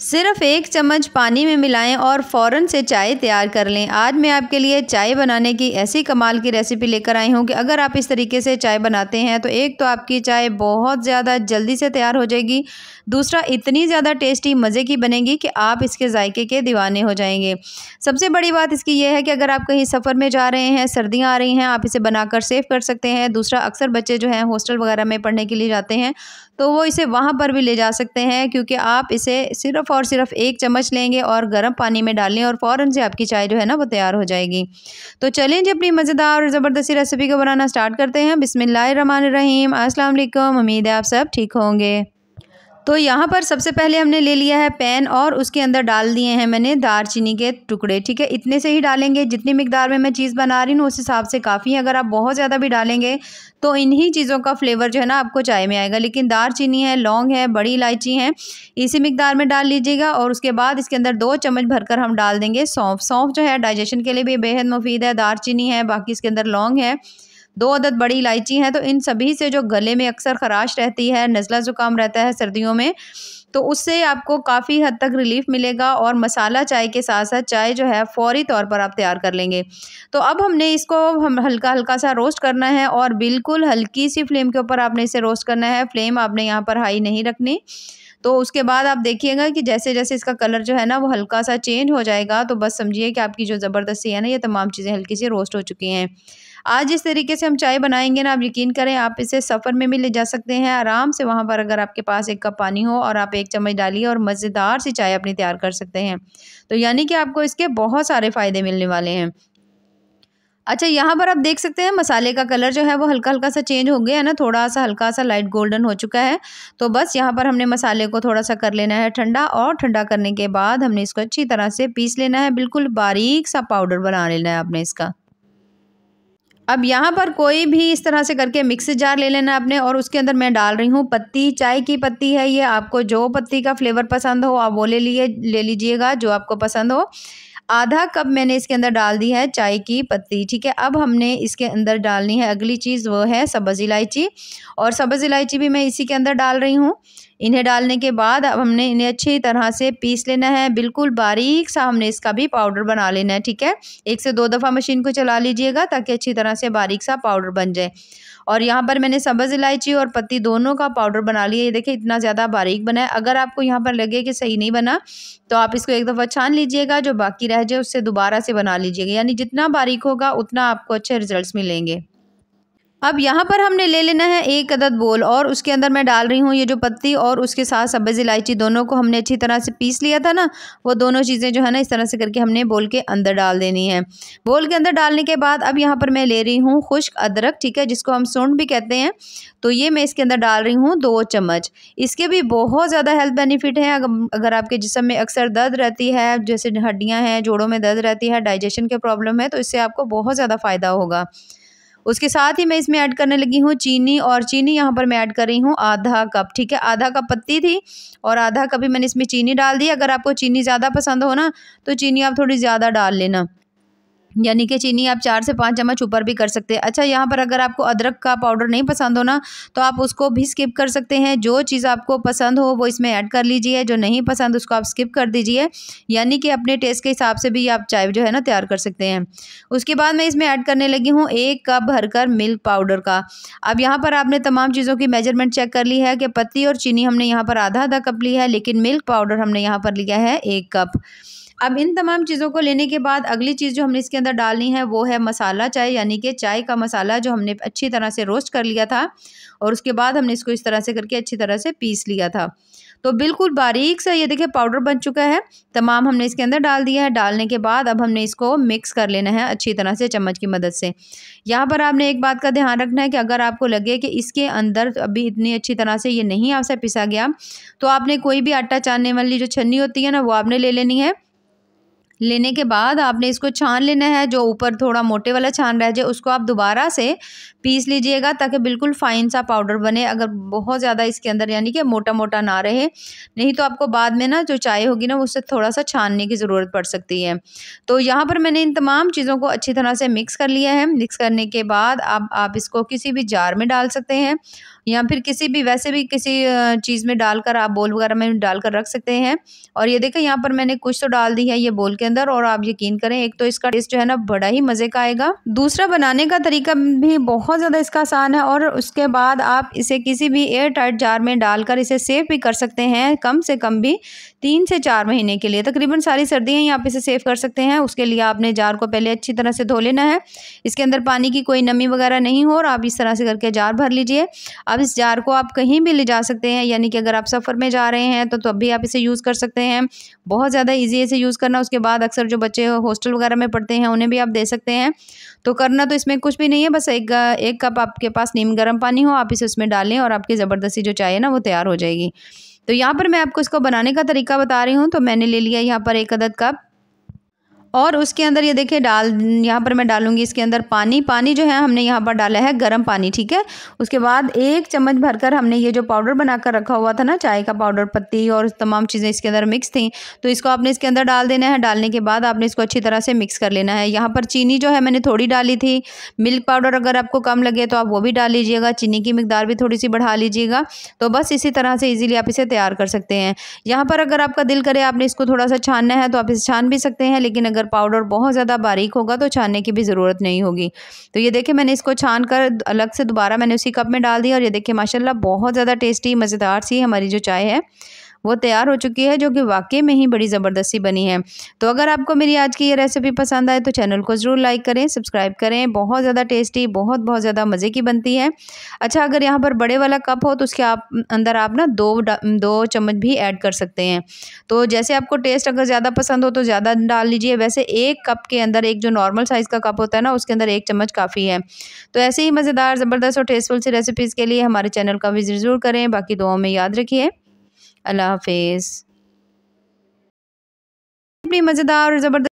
सिर्फ एक चम्मच पानी में मिलाएं और फ़ौरन से चाय तैयार कर लें आज मैं आपके लिए चाय बनाने की ऐसी कमाल की रेसिपी लेकर आई हूँ कि अगर आप इस तरीके से चाय बनाते हैं तो एक तो आपकी चाय बहुत ज़्यादा जल्दी से तैयार हो जाएगी दूसरा इतनी ज़्यादा टेस्टी मज़े की बनेगी कि आप इसके जायके के दीवाने हो जाएंगे सबसे बड़ी बात इसकी यह है कि अगर आप कहीं सफ़र में जा रहे हैं सर्दियाँ आ रही हैं आप इसे बनाकर सेव कर सकते हैं दूसरा अक्सर बच्चे जो हैं हॉस्टल वगैरह में पढ़ने के लिए जाते हैं तो वो इसे वहाँ पर भी ले जा सकते हैं क्योंकि आप इसे सिर्फ सिर्फ और सिर्फ एक चम्मच लेंगे और गर्म पानी में डालें और फ़ौरन से आपकी चाय जो है ना वो तैयार हो जाएगी तो चलें जी अपनी मज़ेदार और ज़बरदस्ती रेसिपी को बनाना स्टार्ट करते हैं बिसमिल्लर रहीम अस्सलाम वालेकुम उम्मीद है आप सब ठीक होंगे तो यहाँ पर सबसे पहले हमने ले लिया है पैन और उसके अंदर डाल दिए हैं मैंने दारचीनी के टुकड़े ठीक है इतने से ही डालेंगे जितनी मकदार में मैं चीज़ बना रही हूँ उस हिसाब से काफ़ी है अगर आप बहुत ज़्यादा भी डालेंगे तो इन्हीं चीज़ों का फ्लेवर जो है ना आपको चाय में आएगा लेकिन दारचीनी है लौंग है बड़ी इलायची है इसी मकदार में डाल लीजिएगा और उसके बाद इसके अंदर दो चम्मच भरकर हम डाल देंगे सौंफ सौंफ जो है डाइजेशन के लिए भी बेहद मुफीद है दारचीनी है बाकी इसके अंदर लौंग है दो अदद बड़ी इलायची हैं तो इन सभी से जो गले में अक्सर खराश रहती है नज़ला ज़ुकाम रहता है सर्दियों में तो उससे आपको काफ़ी हद तक रिलीफ मिलेगा और मसाला चाय के साथ साथ चाय जो है फौरी तौर पर आप तैयार कर लेंगे तो अब हमने इसको हम हल्का हल्का सा रोस्ट करना है और बिल्कुल हल्की सी फ्लेम के ऊपर आपने इसे रोस्ट करना है फ्लेम आपने यहाँ पर हाई नहीं रखनी तो उसके बाद आप देखिएगा कि जैसे जैसे इसका कलर जो है ना वो हल्का सा चेंज हो जाएगा तो बस समझिए कि आपकी जो ज़बरदस्ती है ना ये तमाम चीज़ें हल्की सी रोस्ट हो चुकी हैं आज जिस तरीके से हम चाय बनाएंगे ना आप यकीन करें आप इसे सफ़र में भी ले जा सकते हैं आराम से वहाँ पर अगर आपके पास एक कप पानी हो और आप एक चम्मच डालिए और मज़ेदार सी चाय अपनी तैयार कर सकते हैं तो यानी कि आपको इसके बहुत सारे फ़ायदे मिलने वाले हैं अच्छा यहाँ पर आप देख सकते हैं मसाले का कलर जो है वो हल्का हल्का सा चेंज हो गया है ना थोड़ा सा हल्का सा लाइट गोल्डन हो चुका है तो बस यहाँ पर हमने मसाले को थोड़ा सा कर लेना है ठंडा और ठंडा करने के बाद हमने इसको अच्छी तरह से पीस लेना है बिल्कुल बारीक सा पाउडर बना लेना है आपने इसका अब यहाँ पर कोई भी इस तरह से करके मिक्स जार ले लेना आपने और उसके अंदर मैं डाल रही हूँ पत्ती चाय की पत्ती है ये आपको जो पत्ती का फ्लेवर पसंद हो आप वो ले लिए ले लीजिएगा जो आपको पसंद हो आधा कप मैंने इसके अंदर डाल दी है चाय की पत्ती ठीक है अब हमने इसके अंदर डालनी है अगली चीज़ वो है सब्ज़ इलायची और सब्ज़ इलायची भी मैं इसी के अंदर डाल रही हूँ इन्हें डालने के बाद अब हमने इन्हें अच्छी तरह से पीस लेना है बिल्कुल बारीक सा हमने इसका भी पाउडर बना लेना है ठीक है एक से दो दफ़ा मशीन को चला लीजिएगा ताकि अच्छी तरह से बारीक सा पाउडर बन जाए और यहाँ पर मैंने सब्ज़ इलायची और पत्ती दोनों का पाउडर बना लिया ये देखिए इतना ज़्यादा बारीक बना है अगर आपको यहाँ पर लगे कि सही नहीं बना तो आप इसको एक दफ़ा छान लीजिएगा जो बाकी रह जाए उससे दोबारा से बना लीजिएगा यानी जितना बारीक होगा उतना आपको अच्छे रिजल्ट्स मिलेंगे अब यहाँ पर हमने ले लेना है एक अदद बोल और उसके अंदर मैं डाल रही हूँ ये जो पत्ती और उसके साथ सब्ज़ इलायची दोनों को हमने अच्छी तरह से पीस लिया था ना वो दोनों चीज़ें जो है ना इस तरह से करके हमने बोल के अंदर डाल देनी है बोल के अंदर डालने के बाद अब यहाँ पर मैं ले रही हूँ खुश्क अदरक ठीक है जिसको हम सुंड भी कहते हैं तो ये मैं इसके अंदर डाल रही हूँ दो चम्मच इसके भी बहुत ज़्यादा हेल्थ बेनिफिट हैं अगर आपके जिसम में अक्सर दर्द रहती है जैसे हड्डियाँ हैं जोड़ों में दर्द रहती है डाइजेशन के प्रॉब्लम है तो इससे आपको बहुत ज़्यादा फ़ायदा होगा उसके साथ ही मैं इसमें ऐड करने लगी हूँ चीनी और चीनी यहाँ पर मैं ऐड कर रही हूँ आधा कप ठीक है आधा कप पत्ती थी और आधा कप ही मैंने इसमें चीनी डाल दी अगर आपको चीनी ज़्यादा पसंद हो ना तो चीनी आप थोड़ी ज़्यादा डाल लेना यानी कि चीनी आप चार से पाँच चम्मच ऊपर भी कर सकते हैं अच्छा यहाँ पर अगर आपको अदरक का पाउडर नहीं पसंद हो ना तो आप उसको भी स्किप कर सकते हैं जो चीज़ आपको पसंद हो वो इसमें ऐड कर लीजिए जो नहीं पसंद उसको आप स्किप कर दीजिए यानी कि अपने टेस्ट के हिसाब से भी आप चाय जो है ना तैयार कर सकते हैं उसके बाद मैं इसमें ऐड करने लगी हूँ एक कप भरकर मिल्क पाउडर का अब यहाँ पर आपने तमाम चीज़ों की मेजरमेंट चेक कर ली है कि पत्ती और चीनी हमने यहाँ पर आधा आधा कप ली है लेकिन मिल्क पाउडर हमने यहाँ पर लिया है एक कप अब इन तमाम चीज़ों को लेने के बाद अगली चीज़ जो हमने इसके अंदर डालनी है वो है मसाला चाय यानी कि चाय का मसाला जो हमने अच्छी तरह से रोस्ट कर लिया था और उसके बाद हमने इसको इस तरह से करके अच्छी तरह से पीस लिया था तो बिल्कुल बारीक सा ये देखिए पाउडर बन चुका है तमाम हमने इसके अंदर डाल दिया है डालने के बाद अब हमने इसको मिक्स कर लेना है अच्छी तरह से चम्मच की मदद से यहाँ पर आपने एक बात का ध्यान रखना है कि अगर आपको लगे कि इसके अंदर अभी इतनी अच्छी तरह से ये नहीं आपसे पिसा गया तो आपने कोई भी आटा चानने वाली जो छन्नी होती है ना वो आपने ले लेनी है लेने के बाद आपने इसको छान लेना है जो ऊपर थोड़ा मोटे वाला छान रह जाए उसको आप दोबारा से पीस लीजिएगा ताकि बिल्कुल फ़ाइन सा पाउडर बने अगर बहुत ज़्यादा इसके अंदर यानी कि मोटा मोटा ना रहे नहीं तो आपको बाद में ना जो चाय होगी ना उससे थोड़ा सा छानने की ज़रूरत पड़ सकती है तो यहाँ पर मैंने इन तमाम चीज़ों को अच्छी तरह से मिक्स कर लिया है मिक्स करने के बाद आप आप इसको किसी भी जार में डाल सकते हैं या फिर किसी भी वैसे भी किसी चीज़ में डालकर आप बोल वगैरह में डालकर रख सकते हैं और ये देखें यहाँ पर मैंने कुछ तो डाल दी है ये बोल के अंदर और आप यकीन करें एक तो इसका टेस्ट जो है ना बड़ा ही मज़े का आएगा दूसरा बनाने का तरीका भी बहुत बहुत ज़्यादा इसका आसान है और उसके बाद आप इसे किसी भी एयर टाइट जार में डालकर इसे सेव भी कर सकते हैं कम से कम भी तीन से चार महीने के लिए तकरीबन सारी सर्दियाँ ही आप इसे सेव कर सकते हैं उसके लिए आपने जार को पहले अच्छी तरह से धो लेना है इसके अंदर पानी की कोई नमी वगैरह नहीं हो और आप इस तरह से करके जार भर लीजिए अब इस जार को आप कहीं भी ले जा सकते हैं यानी कि अगर आप सफ़र में जा रहे हैं तो तब भी आप इसे यूज़ कर सकते हैं बहुत ज़्यादा ईजी इसे यूज़ करना उसके बाद अक्सर जो बच्चे हॉस्टल वगैरह में पढ़ते हैं उन्हें भी आप दे सकते हैं तो करना तो इसमें कुछ भी नहीं है बस एक एक कप आपके पास नीम गर्म पानी हो आप इसे उसमें डालें और आपकी ज़बरदस्ती जो चाय है ना वो तैयार हो जाएगी तो यहाँ पर मैं आपको इसको बनाने का तरीका बता रही हूँ तो मैंने ले लिया यहाँ पर एक अदद कप और उसके अंदर ये देखिए डाल यहाँ पर मैं डालूंगी इसके अंदर पानी पानी जो है हमने यहाँ पर डाला है गर्म पानी ठीक है उसके बाद एक चम्मच भरकर हमने ये जो पाउडर बनाकर रखा हुआ था ना चाय का पाउडर पत्ती और तमाम चीज़ें इसके अंदर मिक्स थी तो इसको आपने इसके अंदर डाल देना है डालने के बाद आपने इसको अच्छी तरह से मिक्स कर लेना है यहाँ पर चीनी जो है मैंने थोड़ी डाली थी मिल्क पाउडर अगर आपको कम लगे तो आप वो भी डाल लीजिएगा चीनी की मकदार भी थोड़ी सी बढ़ा लीजिएगा तो बस इसी तरह से ईजिली आप इसे तैयार कर सकते हैं यहाँ पर अगर आपका दिल करे आपने इसको थोड़ा सा छानना है तो आप इसे छान भी सकते हैं लेकिन अगर अगर पाउडर बहुत ज़्यादा बारीक होगा तो छानने की भी ज़रूरत नहीं होगी तो ये देखिए मैंने इसको छान कर अलग से दोबारा मैंने उसी कप में डाल दिया और ये देखिए माशाल्लाह बहुत ज़्यादा टेस्टी मज़ेदार सी हमारी जो चाय है वो तैयार हो चुकी है जो कि वाकई में ही बड़ी ज़बरदस्ती बनी है तो अगर आपको मेरी आज की ये रेसिपी पसंद आए तो चैनल को ज़रूर लाइक करें सब्सक्राइब करें बहुत ज़्यादा टेस्टी बहुत बहुत ज़्यादा मज़े की बनती है अच्छा अगर यहाँ पर बड़े वाला कप हो तो उसके आप अंदर आप ना दो दो चम्मच भी ऐड कर सकते हैं तो जैसे आपको टेस्ट अगर ज़्यादा पसंद हो तो ज़्यादा डाल लीजिए वैसे एक कप के अंदर एक जो नॉर्मल साइज़ का कप होता है ना उसके अंदर एक चम्मच काफ़ी है तो ऐसे ही मज़ेदार ज़बरदस्त और टेस्टफुल सी रेसिपीज़ के लिए हमारे चैनल का विजिट ज़रूर करें बाकी दुआओं में याद रखिए अल्लाह हाफिज़ अपनी मज़ेदार और ज़बरदस्त